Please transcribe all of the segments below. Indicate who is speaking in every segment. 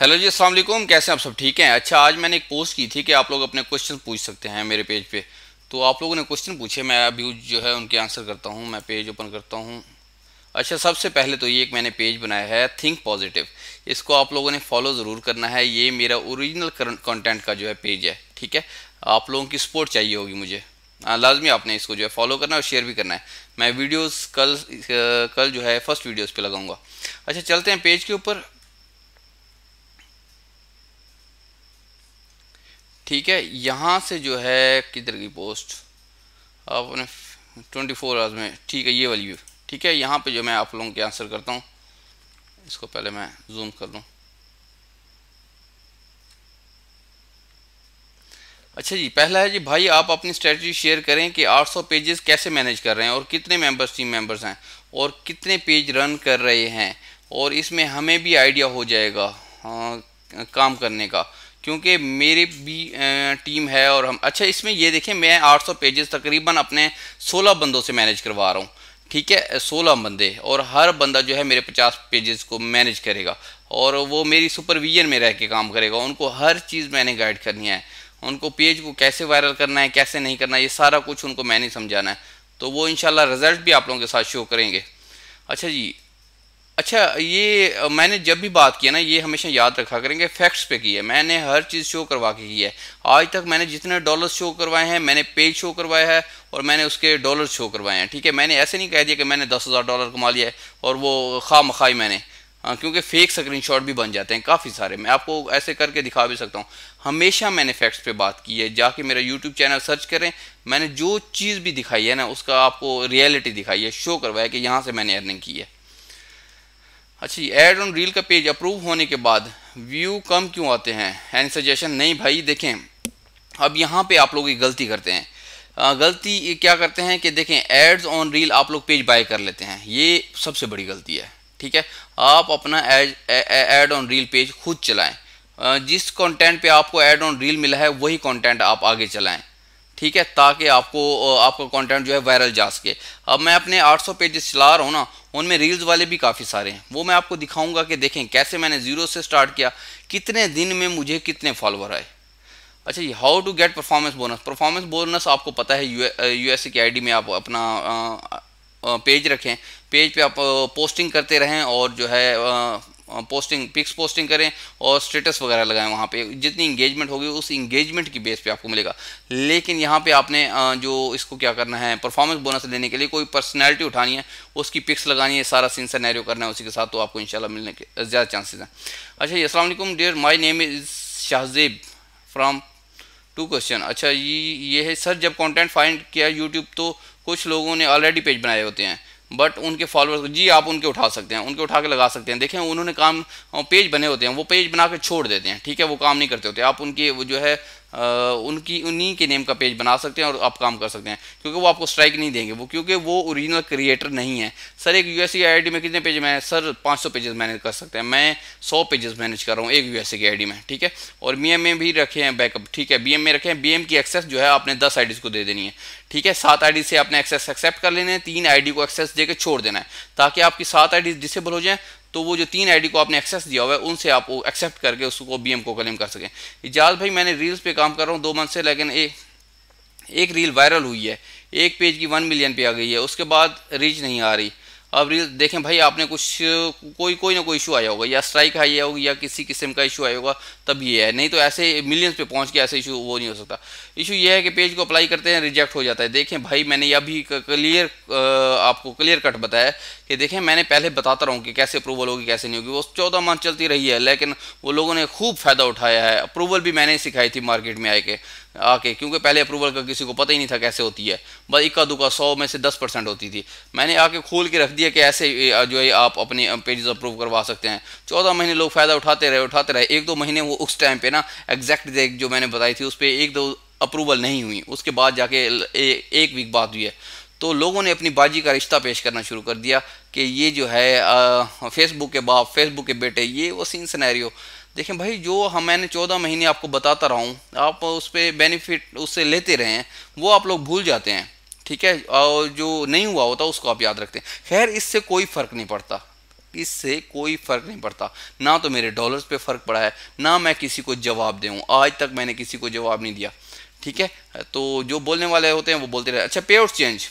Speaker 1: Hello जी अस्सलाम वालेकुम कैसे हैं आप सब ठीक हैं अच्छा आज मैंने एक पोस्ट की थी कि आप लोग अपने क्वेश्चन पूछ सकते हैं मेरे पेज पे तो आप लोगों ने क्वेश्चन पूछे मैं अभी जो है उनके आंसर करता हूँ मैं पेज ओपन करता हूँ अच्छा सबसे पहले तो ये एक मैंने पेज बनाया है थिंक पॉजिटिव इसको आप लोगों ने फॉलो ज़रूर करना है ये मेरा ओरिजिनल कंटेंट का जो है पेज है ठीक है आप लोगों की सपोर्ट चाहिए होगी मुझे हाँ, लाजमी आपने इसको जो है फॉलो करना है और शेयर भी करना है मैं वीडियोस कल कल जो है फर्स्ट वीडियोस पे लगाऊंगा अच्छा चलते हैं पेज के ऊपर ठीक है यहाँ से जो है किधर की पोस्ट आपने 24 फोर आवर्स में ठीक है ये वाली ठीक है यहाँ पे जो मैं आप लोगों के आंसर करता हूँ इसको पहले मैं जूम कर लूँ अच्छा जी पहला है जी भाई आप अपनी स्ट्रेटजी शेयर करें कि 800 पेजेस कैसे मैनेज कर रहे हैं और कितने मेंबर्स टीम मेंबर्स हैं और कितने पेज रन कर रहे हैं और इसमें हमें भी आइडिया हो जाएगा आ, हाँ, काम करने का क्योंकि मेरी भी टीम है और हम अच्छा इसमें ये देखें मैं 800 पेजेस तकरीबन अपने 16 बंदों से मैनेज करवा रहा हूँ ठीक है 16 बंदे और हर बंदा जो है मेरे 50 पेजेस को मैनेज करेगा और वो मेरी सुपरविजन में रह के काम करेगा उनको हर चीज़ मैंने गाइड करनी है उनको पेज को कैसे वायरल करना है कैसे नहीं करना है ये सारा कुछ उनको मैंने समझाना है तो वो इन रिज़ल्ट भी आप लोगों के साथ शो करेंगे अच्छा जी अच्छा ये मैंने जब भी बात की है ना ये हमेशा याद रखा करेंगे फैक्ट्स पे की है मैंने हर चीज़ शो करवा के की है आज तक मैंने जितने डॉलर शो करवाए हैं मैंने पेज शो करवाया है और मैंने उसके डॉलर शो करवाए हैं ठीक है मैंने ऐसे नहीं कह दिया कि मैंने दस हज़ार डॉलर कमा लिया है और वो खा मखाई मैंने क्योंकि फेक शॉट भी बन जाते हैं काफ़ी सारे मैं आपको ऐसे करके दिखा भी सकता हूँ हमेशा मैंने फैक्ट्स पर बात की है जाके मेरा यूट्यूब चैनल सर्च करें मैंने जो चीज़ भी दिखाई है ना उसका आपको रियलिटी दिखाई है शो करवाया कि यहाँ से मैंने अर्निंग की है अच्छा एड ऑन रील का पेज अप्रूव होने के बाद व्यू कम क्यों आते हैं एंड सजेशन नहीं भाई देखें अब यहाँ पे आप लोग एक गलती करते हैं आ, गलती क्या करते हैं कि देखें एड्स ऑन रील आप लोग पेज बाय कर लेते हैं ये सबसे बड़ी गलती है ठीक है आप अपना एड ऑन रील पेज खुद चलाएं जिस कंटेंट पे आपको एड ऑन रील मिला है वही कंटेंट आप आगे चलाएं ठीक है ताकि आपको आपका कंटेंट जो है वायरल जा सके अब मैं अपने 800 पेजेस चला रहा हूँ ना उनमें रील्स वाले भी काफ़ी सारे हैं वो मैं आपको दिखाऊंगा कि देखें कैसे मैंने ज़ीरो से स्टार्ट किया कितने दिन में मुझे कितने फॉलोअर आए अच्छा ये how to get performance bonus performance bonus आपको पता है यू एस की आई में आप अपना पेज रखें पेज पे आप पोस्टिंग करते रहें और जो है पोस्टिंग पिक्स पोस्टिंग करें और स्टेटस वगैरह लगाएं वहाँ पे जितनी इंगेजमेंट होगी उस इंगेजमेंट की बेस पे आपको मिलेगा लेकिन यहाँ पे आपने जो इसको क्या करना है परफॉर्मेंस बोनस लेने के लिए कोई पर्सनैलिटी उठानी है उसकी पिक्स लगानी है सारा सीन सैनैरियो करना है उसी के साथ तो आपको शाला मिलने के ज़्यादा चांसेस हैं अच्छा जी Aslam dear my name is Shahzeb from two question अच्छा ये ये है सर जब कॉन्टेंट फाइंड किया यूट्यूब तो कुछ लोगों ने ऑलरेडी पेज बनाए होते हैं बट उनके फॉलोअर्स जी आप उनके उठा सकते हैं उनके उठा के लगा सकते हैं देखें उन्होंने काम पेज बने होते हैं वो पेज बना के छोड़ देते हैं ठीक है वो काम नहीं करते होते आप उनकी जो है उनकी उन्हीं के नेम का पेज बना सकते हैं और आप काम कर सकते हैं क्योंकि वो आपको स्ट्राइक नहीं देंगे वो क्योंकि वो ओरिजिनल क्रिएटर नहीं है सर एक की आईडी में कितने पेज में सर 500 पेजेस मैनेज कर सकते हैं मैं 100 पेजेस मैनेज कर रहा हूँ एक यूएसए की आईडी में ठीक है और बी में भी रखे हैं बैकअप ठीक है बी में रखे हैं बी की एक्सेस जो है आपने दस आई को दे देनी है ठीक है सात आई से आपने एक्सेस एक्सेप्ट कर लेने हैं तीन आई को एक्सेस देकर छोड़ देना है ताकि आपकी सात आई डिसेबल हो जाए तो वो जो तीन आईडी को आपने एक्सेस दिया हुआ है उनसे आप वो एक्सेप्ट करके उसको बी को क्लेम कर सकें इजाज़ भाई मैंने रील्स पे काम कर रहा हूँ दो मंथ से लेकिन एक एक रील वायरल हुई है एक पेज की वन मिलियन पे आ गई है उसके बाद रीच नहीं आ रही अब रील देखें भाई आपने कुछ कोई कोई ना कोई इशू आया होगा या स्ट्राइक आई होगी या किसी किस्म का इशू आया होगा तब ये है नहीं तो ऐसे मिलियंस पे पहुंच के ऐसे इशू वो नहीं हो सकता इशू ये है कि पेज को अप्लाई करते हैं रिजेक्ट हो जाता है देखें भाई मैंने ये अभी क्लियर आपको क्लियर कट बताया कि देखें मैंने पहले बताता रहा कि कैसे अप्रूवल होगी कैसे नहीं होगी वो चौदह मंथ चलती रही है लेकिन वो लोगों ने खूब फ़ायदा उठाया है अप्रूवल भी मैंने सिखाई थी मार्केट में आए के आके क्योंकि पहले अप्रूवल का किसी को पता ही नहीं था कैसे होती है बस इक्का दुक्का सौ में से दस परसेंट होती थी मैंने आके खोल के रख दिया कि ऐसे जो है आप अपने पेजेस अप्रूव करवा सकते हैं चौदह महीने लोग फ़ायदा उठाते रहे उठाते रहे एक दो महीने वो उस टाइम पे ना एग्जैक्ट जो मैंने बताई थी उस पर एक दो अप्रूवल नहीं हुई उसके बाद जाके ए, एक वीक बाद हुई है तो लोगों ने अपनी बाजी का रिश्ता पेश करना शुरू कर दिया कि ये जो है फेसबुक के बाप फेसबुक के बेटे ये वो सीन सिनेरियो देखें भाई जो हम मैंने चौदह महीने आपको बताता रहा हूँ आप उस पर बेनिफिट उससे लेते रहें वो आप लोग भूल जाते हैं ठीक है और जो नहीं हुआ होता उसको आप याद रखते हैं खैर इससे कोई फ़र्क नहीं पड़ता इससे कोई फ़र्क नहीं पड़ता ना तो मेरे डॉलर्स पे फ़र्क पड़ा है ना मैं किसी को जवाब दूँ आज तक मैंने किसी को जवाब नहीं दिया ठीक है तो जो बोलने वाले होते हैं वो बोलते रहे अच्छा पे चेंज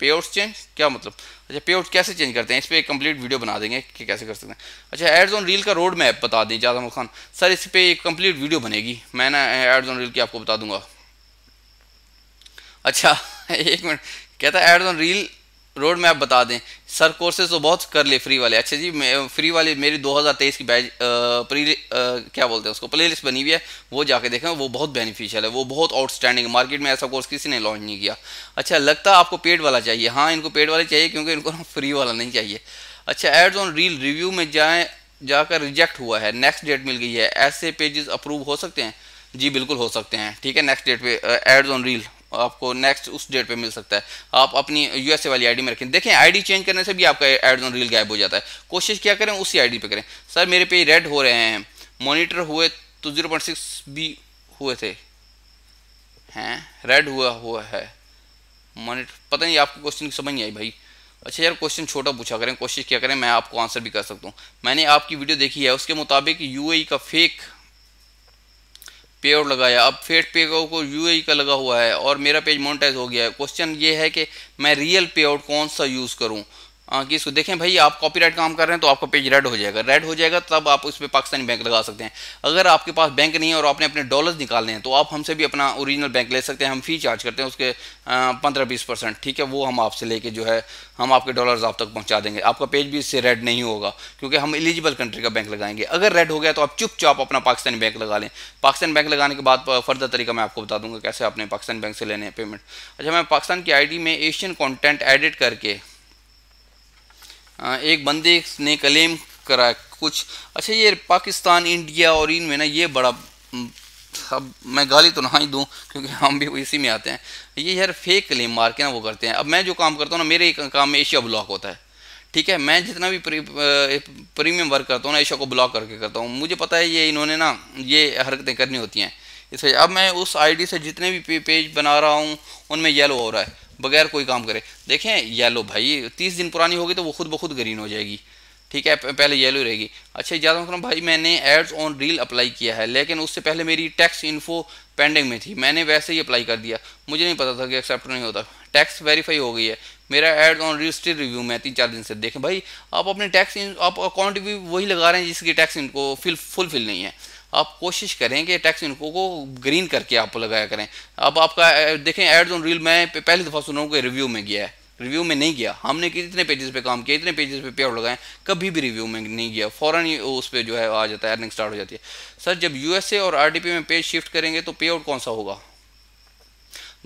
Speaker 1: पे आउट्स चेंज क्या मतलब अच्छा पे आउट कैसे चेंज करते हैं इस पर एक कम्प्लीट वीडियो बना देंगे कि कैसे कर सकते हैं अच्छा एड्स ऑन रील का रोड मैप बता दें जादा खान सर इस पर एक कम्प्लीट वीडियो बनेगी मैं ना एड्स ऑन रील की आपको बता दूंगा अच्छा एक मिनट कहता है ads on reel road map बता दें सर कोर्सेज तो बहुत कर ले फ्री वाले अच्छा जी फ्री वाले मेरी 2023 की बैच प्री आ, क्या बोलते हैं उसको प्ले लिस्ट बनी हुई है वो जाके देखें वो बहुत बेनिफिशियल है वो बहुत आउटस्टैंडिंग मार्केट में ऐसा कोर्स किसी ने लॉन्च नहीं किया अच्छा लगता है आपको पेड वाला चाहिए हाँ इनको पेड वाला चाहिए क्योंकि इनको फ्री वाला नहीं चाहिए अच्छा एड्स ऑन रील रिव्यू में जाएँ जाकर रिजेक्ट हुआ है नेक्स्ट डेट मिल गई है ऐसे पेजेस अप्रूव हो सकते हैं जी बिल्कुल हो सकते हैं ठीक है नेक्स्ट डेट पे एड्स ऑन रील आपको नेक्स्ट उस डेट पे मिल सकता है आप अपनी यूएसए वाली आईडी में रखें देखें आईडी चेंज करने से भी आपका एड ऑन रील गायब हो जाता है कोशिश क्या करें उसी आईडी पे करें सर मेरे पे रेड हो रहे हैं मॉनिटर हुए तो जीरो पॉइंट सिक्स भी हुए थे हैं रेड हुआ हुआ है मोनिटर पता नहीं आपको क्वेश्चन समझ नहीं आई भाई अच्छा यार क्वेश्चन छोटा पूछा करें कोशिश क्या करें मैं आपको आंसर भी कर सकता हूँ मैंने आपकी वीडियो देखी है उसके मुताबिक यूएई e का फेक आउट लगाया अब फेट पे को यू e का लगा हुआ है और मेरा पेज मोनिटाइज हो गया है क्वेश्चन ये है कि मैं रियल पे आउट कौन सा यूज़ करूँ हाँ, कि इसको देखें भाई आप कॉपीराइट काम कर रहे हैं तो आपका पेज रेड हो जाएगा रेड हो जाएगा तब आप उस पर पाकिस्तानी बैंक लगा सकते हैं अगर आपके पास बैंक नहीं है और आपने अपने डॉलर्स निकालने हैं तो आप हमसे भी अपना ओरिजिनल बैंक ले सकते हैं हम फ़ी चार्ज करते हैं उसके पंद्रह बीस परसेंट ठीक है वो हम आपसे लेके जो है हम आपके डॉलर्स आप तक पहुँचा देंगे आपका पेज भी इससे रेड नहीं होगा क्योंकि हम एलिजिबल कंट्री का बैंक लगाएंगे अगर रेड हो गया तो आप चुपचाप अपना पाकिस्तानी बैंक लगा लें पाकिस्तान बैंक लगाने के बाद फर्दर तरीका मैं आपको बता दूंगा कैसे आपने पाकिस्तान बैंक से लेने हैं पेमेंट अच्छा मैं पाकिस्तान की आई में एशियन कॉन्टेंट एडिट करके एक बंदे ने क्लेम करा कुछ अच्छा ये पाकिस्तान इंडिया और इनमें ना ये बड़ा अब मैं गाली तो ना ही दूँ क्योंकि हम भी इसी में आते हैं ये यार फेक क्लेम मार के ना वो करते हैं अब मैं जो काम करता हूँ ना मेरे काम में एशिया ब्लॉक होता है ठीक है मैं जितना भी प्रीमियम वर्क करता हूँ ना एशिया को ब्लॉक करके करता हूँ मुझे पता है ये इन्होंने ना ये हरकतें करनी होती हैं इस वजह अब मैं उस आईडी से जितने भी पेज बना रहा हूँ उनमें येलो हो रहा है बगैर कोई काम करे देखें येलो भाई तीस दिन पुरानी होगी तो वो खुद ब खुद ग्रीन हो जाएगी ठीक है पहले येलो रहेगी अच्छा ज्यादा मुकरम भाई मैंने एड्स ऑन रील अप्लाई किया है लेकिन उससे पहले मेरी टैक्स इन्फो पेंडिंग में थी मैंने वैसे ही अप्लाई कर दिया मुझे नहीं पता था कि एक्सेप्ट नहीं होता टैक्स वेरीफाई हो गई है मेरा एड ऑन रजिस्ट्री रिव्यू में तीन चार दिन से देखें भाई आप अपने टैक्स आप अकाउंट भी वही लगा रहे हैं जिसकी टैक्स इनको फिल फुलफिल नहीं है आप कोशिश करें कि टैक्स इनको को ग्रीन करके आप लगाया करें अब आपका देखें एड्स ऑन रील मैं पहली दफ़ा सुन रहा हूँ कि रिव्यू में गया है रिव्यू में नहीं गया हमने कितने पेजेस पे काम किया इतने पेजेस पे पे आउट लगाए कभी भी रिव्यू में नहीं गया फ़ौरन ही उस पर जो है आ जाता है अर्निंग स्टार्ट हो जाती है सर जब यूएसए और आरडीपी में पेज शिफ्ट करेंगे तो पे आउट कौन सा होगा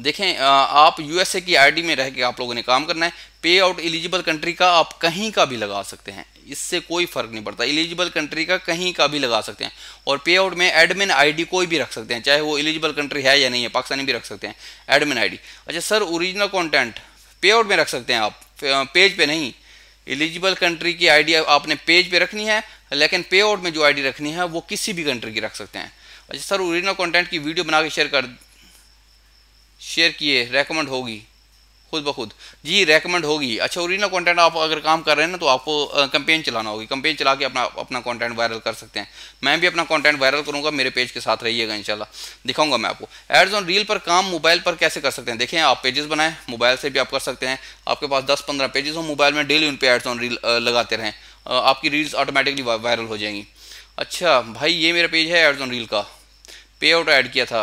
Speaker 1: देखें आप यूएसए की आईडी में रह के आप लोगों ने काम करना है पे आउट एलिजिबल कंट्री का आप कहीं का भी लगा सकते हैं इससे कोई फर्क नहीं पड़ता एलिजिबल कंट्री का कहीं का भी लगा सकते हैं और पे आउट में एडमिन आईडी कोई भी रख सकते हैं चाहे वो एलिजिबल कंट्री है या नहीं है पाकिस्तानी भी रख सकते हैं एडमिन आई अच्छा sir original content pay out में रख सकते हैं आप पेज पर नहीं एलिजिबल कंट्री की आई आपने पेज पर रखनी है लेकिन पे आउट में जो आई रखनी है वो किसी भी कंट्री की रख सकते हैं अच्छा सर ओरिजिनल कॉन्टेंट की वीडियो बना के शेयर कर शेयर किए रेकमेंड होगी खुद ब खुद जी रेकमेंड होगी अच्छा ओरिजिनल कंटेंट आप अगर काम कर रहे हैं ना तो आपको कंपेन चलाना होगी कंपेन चला के अपना अपना कंटेंट वायरल कर सकते हैं मैं भी अपना कंटेंट वायरल करूंगा मेरे पेज के साथ रहिएगा इंशाल्लाह दिखाऊंगा मैं आपको एड्स ऑन रील पर काम मोबाइल पर कैसे कर सकते हैं देखें आप पेजेस बनाएं मोबाइल से भी आप कर सकते हैं आपके पास दस पंद्रह पेजेस हो मोबाइल में डेली उन पर एड्स ऑन रील लगाते रहें आपकी रील्स ऑटोमेटिकली वायरल हो जाएंगी अच्छा भाई ये मेरा पेज है एड्स ऑन रील का पे आउट ऐड किया था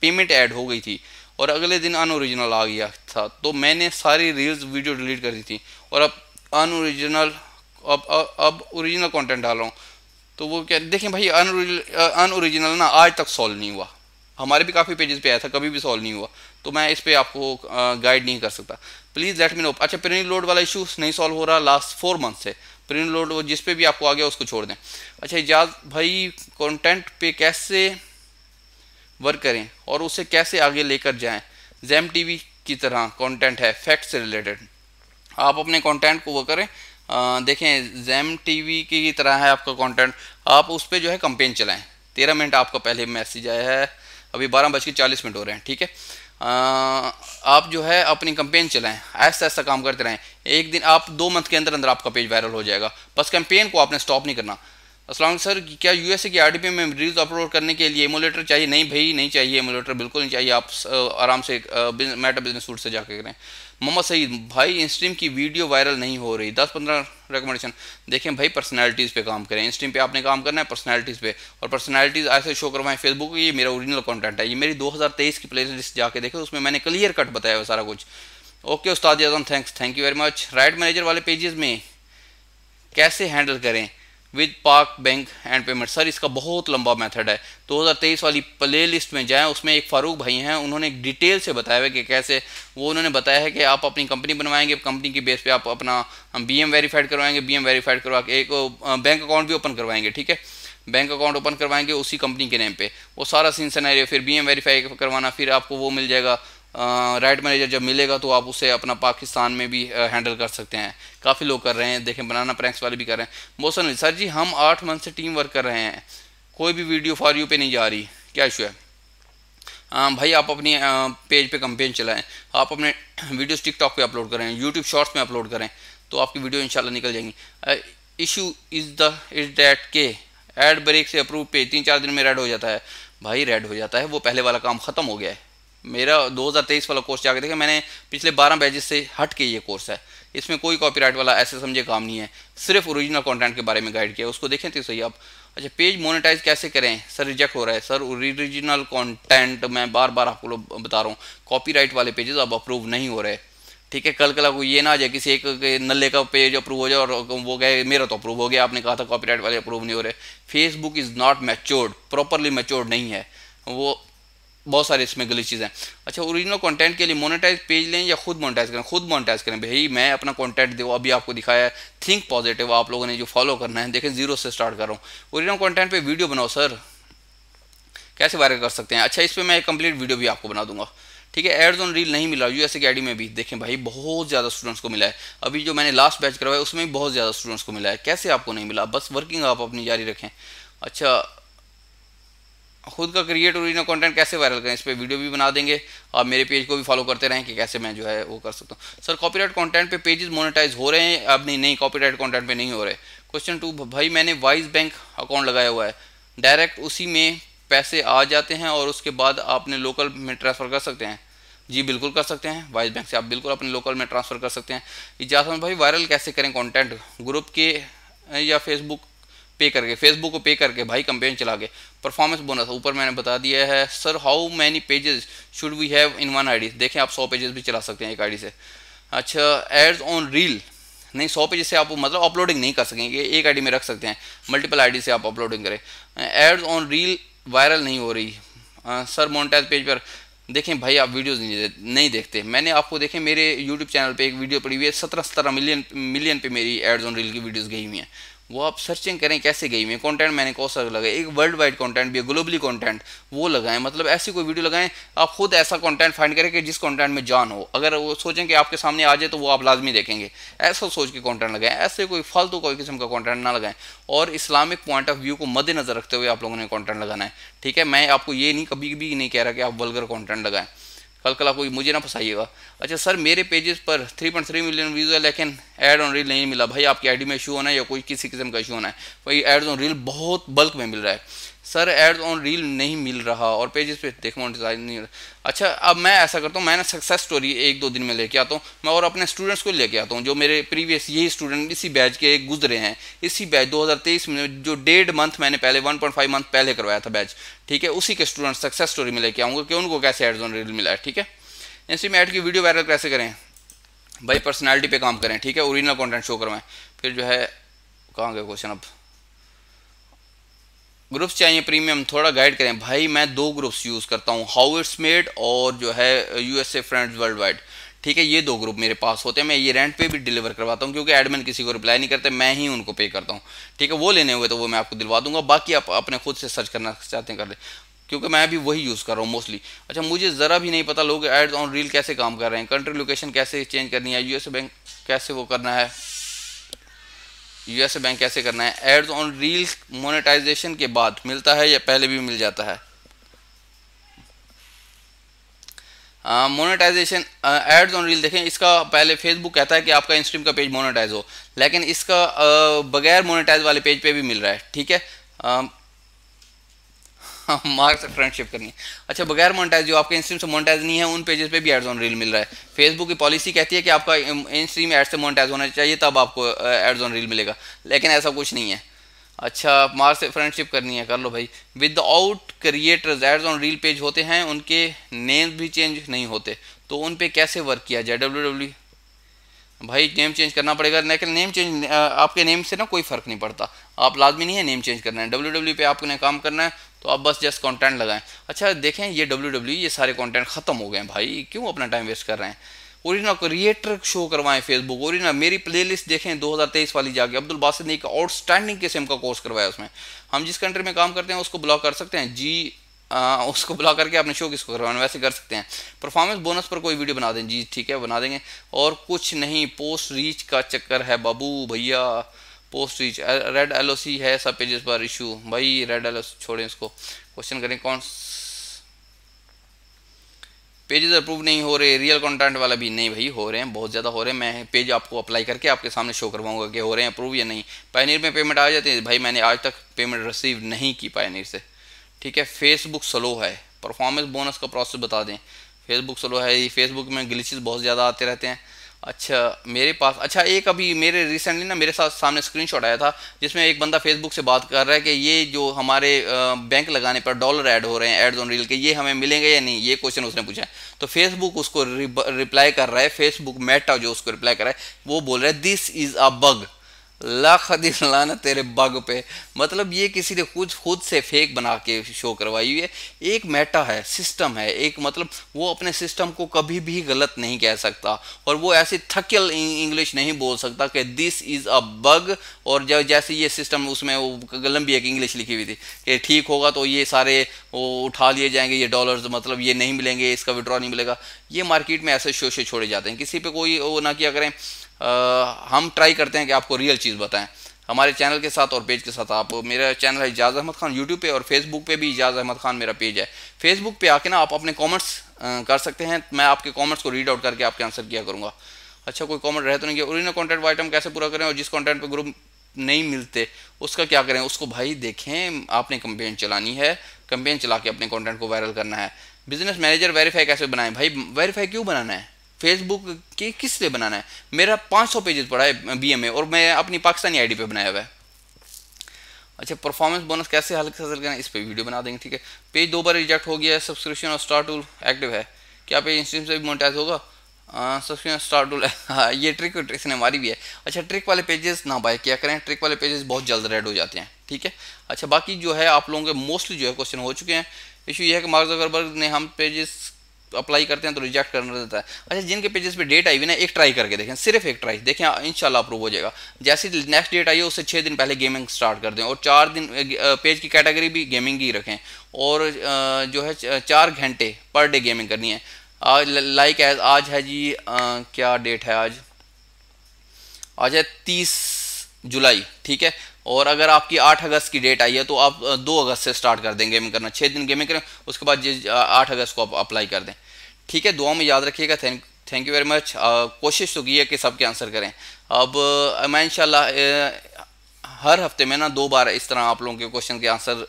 Speaker 1: पेमेंट ऐड हो गई थी और अगले दिन अनओरिजिनल आ गया था तो मैंने सारी रील्स वीडियो डिलीट कर दी थी और अब अनओरिजिनल अब अब ओरिजिनल कंटेंट डाल रहा हूँ तो वो क्या देखें भाई अनओरिजिनल ना आज तक सॉल्व नहीं हुआ हमारे भी काफ़ी पेजेस पे आया था कभी भी सॉल्व नहीं हुआ तो मैं इस पर आपको गाइड नहीं कर सकता प्लीज़ लेट मी नो अच्छा प्रिंट लोड वाला इशू नहीं सॉल्व हो रहा लास्ट फोर मंथ से प्रिंट लोड जिस पे भी आपको आ गया उसको छोड़ दें अच्छा इजाज़ भाई कंटेंट पे कैसे वर्क करें और उसे कैसे आगे लेकर जाएं जैम टीवी की तरह कंटेंट है फैक्ट से रिलेटेड आप अपने कंटेंट को वो करें आ, देखें जैम टीवी की तरह है आपका कंटेंट आप उस पर जो है कंपेन चलाएं तेरह मिनट आपका पहले मैसेज आया है अभी बारह बज के चालीस मिनट हो रहे हैं ठीक है आ, आप जो है अपनी कंपेन चलाएं ऐसा ऐसा काम करते रहें एक दिन आप दो मंथ के अंदर अंदर आपका पेज वायरल हो जाएगा बस कंपेन को आपने स्टॉप नहीं करना असलम सर क्या यूएसए की आरडीपी में रील्स अपलोड करने के लिए एमोलेटर चाहिए नहीं भाई नहीं चाहिए एमोलेटर बिल्कुल नहीं चाहिए आप आराम से मैटा बिजनेस सूट से जाके करें मोहम्मद सईद भाई इंस्ट्रीम की वीडियो वायरल नहीं हो रही दस पंद्रह रिकमेंडेशन देखें भाई पर्सनैलिटीज़ पे काम करें इंस्ट्रीम पे आपने काम करना है पर्सनैलिटीज़ पे और पर्सनैलिटीज़ ऐसे शो करवाएं फेसबुक ये मेरा ओरिजिनल कॉन्टेंट है ये मेरी तेईस की प्ले लिस्ट जाके देखें उसमें मैंने क्लियर कट बताया हुआ सारा कुछ ओके उस्ताद Azam thanks thank you very much right manager वाले पेजेज़ में कैसे हैंडल करें with park bank and payment sir इसका बहुत लंबा मेथड है 2023 वाली प्ले लिस्ट में जाएं उसमें एक फारूक भाई हैं उन्होंने एक डिटेल से बताया हुआ कि कैसे वो उन्होंने बताया है कि आप अपनी कंपनी बनवाएंगे कंपनी की बेस पे आप अपना बी एम वेरीफाइड करवाएंगे बी एम वेरीफाइड करवा के एक बैंक अकाउंट भी ओपन करवाएंगे ठीक है बैंक अकाउंट ओपन करवाएंगे उसी कंपनी के नेम पे वो सारा सीन सिनेरियो फिर बी एम वेरीफाई करवाना फिर आपको वो मिल जाएगा राइट मैनेजर जब मिलेगा तो आप उसे अपना पाकिस्तान में भी हैंडल कर सकते हैं काफ़ी लोग कर रहे हैं देखें बनाना प्रैंक्स वाले भी कर रहे हैं मोहसन सर जी हम आठ मंथ से टीम वर्क कर रहे हैं कोई भी वीडियो फॉर यू पे नहीं जा रही क्या इशू है आ, भाई आप अपनी आ, पेज पे कंपेन चलाएं आप अपने वीडियोस टिकटॉक पे अपलोड करें यूट्यूब शॉर्ट्स में अपलोड करें तो आपकी वीडियो इंशाल्लाह निकल जाएंगी issue is the is that के एड ब्रेक से अप्रूव पे तीन चार दिन में रेड हो जाता है भाई रेड हो जाता है वो पहले वाला काम ख़त्म हो गया है मेरा 2023 वाला कोर्स जाके देखें मैंने पिछले 12 बैजेस से हट के ये कोर्स है इसमें कोई कॉपीराइट वाला ऐसे समझे काम नहीं है सिर्फ ओरिजिनल कंटेंट के बारे में गाइड किया उसको देखें तो सही आप अच्छा पेज मोनेटाइज कैसे करें सर रिजेक्ट हो रहा है सर ओरिजिनल कंटेंट मैं बार बार आपको लोग बता रहा हूँ कॉपी वाले पेजेस अब अप्रूव नहीं हो रहे ठीक है कल कल आपको ये ना आ जाए किसी एक नल्ले का पेज अप्रूव हो जाए और वो गए मेरा तो अप्रूव हो गया आपने कहा था कॉपी वाले अप्रूव नहीं हो रहे Facebook is not matured properly matured नहीं है वो बहुत सारे इसमें गलत चीज़ें अच्छा ओरिजिनल कंटेंट के लिए मोनेटाइज पेज लें या खुद मोनेटाइज करें खुद मोनेटाइज करें भाई मैं अपना कंटेंट दो अभी आपको दिखाया है थिंक पॉजिटिव आप लोगों ने जो फॉलो करना है देखें जीरो से स्टार्ट कर रहा हूँ ओरिजिनल कंटेंट पे वीडियो बनाओ सर कैसे वायरल कर सकते हैं अच्छा इस पर मैं एक कंप्लीट वीडियो भी आपको बना दूंगा ठीक है एड्स ऑन रील नहीं मिला यू एस आईडी में भी देखें भाई बहुत ज़्यादा स्टूडेंट्स को मिला है अभी जो मैंने लास्ट बैच करवाया उसमें भी बहुत ज़्यादा स्टूडेंट्स को मिला है कैसे आपको नहीं मिला बस वर्किंग आप अपनी जारी रखें अच्छा खुद का क्रिएट ओरिजिनल कंटेंट कैसे वायरल करें इस पर वीडियो भी बना देंगे आप मेरे पेज को भी फॉलो करते रहें कि कैसे मैं जो है वो कर सकता हूँ सर कॉपीराइट कंटेंट पे पेजेस मोनेटाइज हो रहे हैं अब नहीं नहीं कॉपीराइट कंटेंट पे नहीं हो रहे क्वेश्चन टू भाई मैंने वाइस बैंक अकाउंट लगाया हुआ है डायरेक्ट उसी में पैसे आ जाते हैं और उसके बाद आपने लोकल में ट्रांसफ़र कर सकते हैं जी बिल्कुल कर सकते हैं वाइस बैंक से आप बिल्कुल अपने लोकल में ट्रांसफ़र कर सकते हैं इजाजत भाई वायरल कैसे करें कॉन्टेंट ग्रुप के या फेसबुक पे करके फेसबुक को पे करके भाई कंपेन चला के परफॉर्मेंस बोनस ऊपर मैंने बता दिया है sir how many pages should we have in one ID देखें आप सौ पेजेस भी चला सकते हैं एक आईडी से अच्छा एड्स ऑन रील नहीं सौ पेजेस से आप मतलब अपलोडिंग नहीं कर सकेंगे एक आईडी में रख सकते हैं मल्टीपल आईडी से आप अपलोडिंग करें एड्स ऑन रील वायरल नहीं हो रही सर मोनटाइज पेज पर देखें भाई आप वीडियोस नहीं नहीं देखते मैंने आपको देखें मेरे यूट्यूब चैनल पे एक वीडियो पड़ी हुई है सत्रह सत्रह मिलियन मिलियन पे मेरी एड्स ऑन रील की वीडियोस गई हुई हैं वो आप सर्चिंग करें कैसे गई में कंटेंट मैंने कौन सा लगाए एक वर्ल्ड वाइड कंटेंट भी है ग्लोबली कंटेंट वो लगाएं मतलब ऐसी कोई वीडियो लगाएं आप खुद ऐसा कंटेंट फाइंड करें कि जिस कंटेंट में जान हो अगर वो सोचें कि आपके सामने आ जाए तो वो आप लाजमी देखेंगे ऐसा सोच के कॉन्टेंट लगाएं ऐसे कोई फालतू कोई किस्म का कॉन्टेंट ना लगाएं और इस्लामिक पॉइंट ऑफ व्यू को मद्देनजर रखते हुए आप लोगों ने कॉन्टेंट लगाना है ठीक है मैं आपको ये नहीं कभी भी नहीं कह रहा कि आप वलगर कॉन्टेंट लगाएं कल कल आपको मुझे ना फंसाइएगा अच्छा सर मेरे पेजेस पर 3.3 मिलियन व्यूज़ है लेकिन एड ऑन रील नहीं मिला भाई आपकी आईडी में इशू होना है या कोई किसी किस्म का इशू होना है भाई एड्स ऑन रील बहुत बल्क में मिल रहा है सर एड्स ऑन रील नहीं मिल रहा और पेजेस पे देख डिजाइन नहीं अच्छा अब मैं ऐसा करता हूँ मैं ना सक्सेस स्टोरी एक दो दिन में लेके आता हूँ मैं और अपने स्टूडेंट्स को लेके आता हूँ जो मेरे प्रीवियस यही स्टूडेंट इसी बैच के गुजरे हैं इसी बैच 2023 में जो डेढ़ मंथ मैंने पहले 1.5 मंथ पहले करवाया था बैच ठीक है उसी के स्टूडेंट सक्सेस स्टोरी में लेके आऊँगा कि उनको कैसे एड ऑन रील मिला है ठीक है इसी में ऐड की वीडियो वायरल कैसे करें भाई पर्सनैलिटी पे काम करें ठीक है ओरिजिनल कॉन्टेंट शो करवाएं फिर जो है कहाँ गए क्वेश्चन अब ग्रुप्स चाहिए प्रीमियम थोड़ा गाइड करें भाई मैं दो ग्रुप्स यूज़ करता हूँ हाउ इट्स मेड और जो है यूएसए फ्रेंड्स वर्ल्ड वाइड ठीक है ये दो ग्रुप मेरे पास होते हैं मैं ये रेंट पे भी डिलीवर करवाता हूँ क्योंकि एडमिन किसी को रिप्लाई नहीं करते मैं ही उनको पे करता हूँ ठीक है वो लेने हुए तो वो मैं आपको दिलवा दूंगा बाकी आप अपने खुद से सर्च करना चाहते हैं कर ले क्योंकि मैं भी वही यूज़ कर रहा हूँ मोस्टली अच्छा मुझे ज़रा भी नहीं पता लोग एड्स ऑन रील कैसे काम कर रहे हैं कंट्री लोकेशन कैसे चेंज करनी है यू बैंक कैसे वो करना है यू बैंक कैसे करना है एड्स ऑन रील मोनेटाइजेशन के बाद मिलता है या पहले भी मिल जाता है मोनेटाइजेशन एड्स ऑन रील देखें इसका पहले फेसबुक कहता है कि आपका इंस्ट्रीम का पेज मोनेटाइज हो लेकिन इसका uh, बगैर मोनेटाइज वाले पेज पे भी मिल रहा है ठीक है uh, मार्क्स से फ्रेंडशिप करनी है अच्छा बगैर मोनेटाइज जो आपके इंस्ट्रीम से मोनेटाइज नहीं है उन पेजेस पे भी एड्स ऑन रील मिल रहा है फेसबुक की पॉलिसी कहती है कि आपका इंस्ट्रीम एड से मोनेटाइज होना चाहिए तब आपको एड्स ऑन रील मिलेगा लेकिन ऐसा कुछ नहीं है अच्छा मार्स से फ्रेंडशिप करनी है कर लो भाई without creators ads on reel page होते हैं उनके नेम भी चेंज नहीं होते तो उन पर कैसे वर्क किया जाए डब्ल्यू डब्ल्यू e? भाई नेम चेंज करना पड़ेगा लेकिन नेम चेंज आपके नेम से ना कोई फ़र्क नहीं पड़ता आप लाजमी नहीं है नेम चेंज करना है डब्ल्यू डब्ल्यू e पे आपने काम करना है तो आप बस जस्ट कॉन्टेंट लगाएं अच्छा देखें ये डब्ल्यू डब्ल्यू e, ये सारे कॉन्टेंट ख़त्म हो गए हैं भाई क्यों अपना टाइम वेस्ट कर रहे हैं ओरिजिनल क्रिएटर शो करवाएं फेसबुक ओरिजिनल मेरी प्लेलिस्ट देखें 2023 वाली जाके अब्दुल बासित ने एक आउटस्टैंडिंग किस्म का कोर्स करवाया उसमें हम जिस कंट्री में काम करते हैं उसको ब्लॉक कर सकते हैं जी आ, उसको बुला करके अपने शो किसको करवाना वैसे कर सकते हैं परफॉर्मेंस बोनस पर कोई वीडियो बना दें जी ठीक है बना देंगे और कुछ नहीं पोस्ट रीच का चक्कर है बाबू भैया पोस्ट रीच रेड एल है सब पेजेस पर इशू भाई रेड एल छोड़ें उसको क्वेश्चन करें कौन पेजेस अप्रूव नहीं हो रहे रियल कंटेंट वाला भी नहीं भाई हो रहे हैं बहुत ज़्यादा हो रहे हैं मैं पेज आपको अप्लाई करके आपके सामने शो करवाऊंगा कि हो रहे हैं अप्रूव या नहीं पायनियर में पेमेंट आ जाती है भाई मैंने आज तक पेमेंट रिसीव नहीं की पायनियर से ठीक है फेसबुक स्लो है परफॉर्मेंस बोनस का प्रोसेस बता दें फेसबुक स्लो है फेसबुक में ग्लिचेज बहुत ज़्यादा आते रहते हैं अच्छा मेरे पास अच्छा एक अभी मेरे रिसेंटली ना मेरे साथ सामने स्क्रीनशॉट आया था जिसमें एक बंदा फेसबुक से बात कर रहा है कि ये जो हमारे बैंक लगाने पर डॉलर ऐड हो रहे हैं एड्स ऑन रील के ये हमें मिलेंगे या नहीं ये क्वेश्चन उसने पूछा है तो फेसबुक उसको रिप्लाई कर रहा है फेसबुक मेटा जो उसको रिप्लाई कर रहा है वो बोल रहा है दिस इज़ अ बग लाख लाना तेरे बग पे मतलब ये किसी ने खुद खुद से फेक बना के शो करवाई हुई है एक मेटा है सिस्टम है एक मतलब वो अपने सिस्टम को कभी भी गलत नहीं कह सकता और वो ऐसी थकल इंग्लिश नहीं बोल सकता कि दिस इज़ अ बग और जब जैसे ये सिस्टम उसमें वो लंबी एक इंग्लिश लिखी हुई थी कि ठीक होगा तो ये सारे वो उठा लिए जाएंगे ये डॉलर्स मतलब ये नहीं मिलेंगे इसका विड्रॉ नहीं मिलेगा ये मार्केट में ऐसे शोशे छोड़े जाते हैं किसी पर कोई वो ना किया करें हम ट्राई करते हैं कि आपको रियल चीज़ बताएं हमारे चैनल के साथ और पेज के साथ आप मेरा चैनल है इजाज़ अहमद खान यूट्यूब पे और फेसबुक पे भी इजाज़ अहमद खान मेरा पेज है फेसबुक पे आके ना आप अपने कमेंट्स कर सकते हैं मैं आपके कमेंट्स को रीड आउट करके आपके आंसर किया करूँगा अच्छा कोई कमेंट रहे तो नहीं किया इन्हें कॉन्टेंट आइटम कैसे पूरा करें और जिस कॉन्टेंट पर ग्रुप नहीं मिलते उसका क्या करें उसको भाई देखें आपने कंपेन चलानी है कंपेन चला के अपने कॉन्टेंट को वायरल करना है बिजनेस मैनेजर वेरीफाई कैसे बनाएं भाई वेरीफाई क्यों बनाना है फेसबुक के किस लिए बनाना है मेरा 500 पेजेस पड़ा है बी में और मैं अपनी पाकिस्तानी आईडी पे बनाया हुआ है अच्छा परफॉर्मेंस बोनस कैसे हल हासिल करना इस पर वीडियो बना देंगे ठीक है पेज दो बार रिजेक्ट हो गया है सब्सक्रिप्शन और स्टार टूल एक्टिव है क्या पेज इंस्टीम से भी मोनिटाइज होगा सब्सक्रिप्शन स्टार टूल ये ट्रिक इसने हमारी भी है अच्छा ट्रिक वाले पेजेस ना बाय किया करें ट्रिक वाले पेजेस बहुत जल्द रेड हो जाते हैं ठीक है अच्छा बाकी जो है आप लोगों के मोस्टली जो है क्वेश्चन हो चुके हैं इशू यह है कि मार्ग अगरबर्ग ने हम पेजेस अप्लाई करते हैं तो रिजेक्ट करना देता है अच्छा जिनके पेजेस पे डेट आई हुई ना एक ट्राई करके देखें सिर्फ एक ट्राई देखें हाँ, इंशाल्लाह अप्रूव हो जाएगा जैसे नेक्स्ट डेट आई है उससे छः दिन पहले गेमिंग स्टार्ट कर दें और चार दिन पेज की कैटेगरी भी गेमिंग ही रखें और जो है चार घंटे पर डे गेमिंग करनी है लाइक एज आज है जी क्या डेट है आज आज है तीस जुलाई ठीक है और अगर आपकी 8 अगस्त की डेट आई है तो आप 2 अगस्त से स्टार्ट कर दें गेमिंग करना 6 दिन गेमिंग करें उसके बाद 8 अगस्त को आप अप्लाई कर दें ठीक है दुआ में याद रखिएगा thank thank you very much कोशिश तो की है कि सबके आंसर करें अब मैं इंशाल्लाह हर हफ्ते में ना दो बार इस तरह आप लोगों के क्वेश्चन के आंसर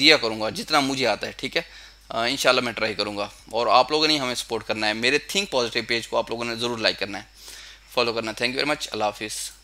Speaker 1: दिया करूँगा जितना मुझे आता है ठीक है इन मैं ट्राई करूँगा और आप लोगों ने हमें सपोर्ट करना है मेरे थिंक पॉजिटिव पेज को आप लोगों ने ज़रूर लाइक करना है फॉलो करना थैंक यू वेरी मच अल्लाह हाफिज़